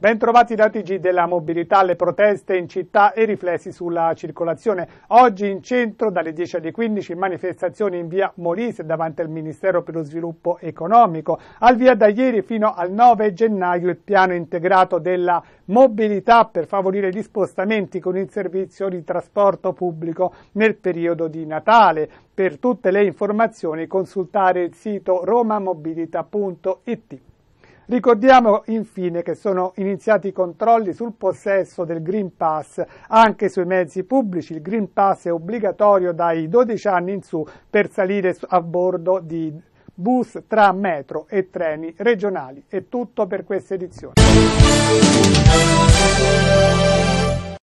Ben Bentrovati da TG della mobilità, le proteste in città e riflessi sulla circolazione. Oggi in centro dalle 10 alle 15 manifestazioni in via Molise davanti al Ministero per lo Sviluppo Economico, al via da ieri fino al 9 gennaio il piano integrato della mobilità per favorire gli spostamenti con il servizio di trasporto pubblico nel periodo di Natale. Per tutte le informazioni consultare il sito romamobilita.it. Ricordiamo infine che sono iniziati i controlli sul possesso del Green Pass anche sui mezzi pubblici. Il Green Pass è obbligatorio dai 12 anni in su per salire a bordo di bus, tra metro e treni regionali. È tutto per questa edizione.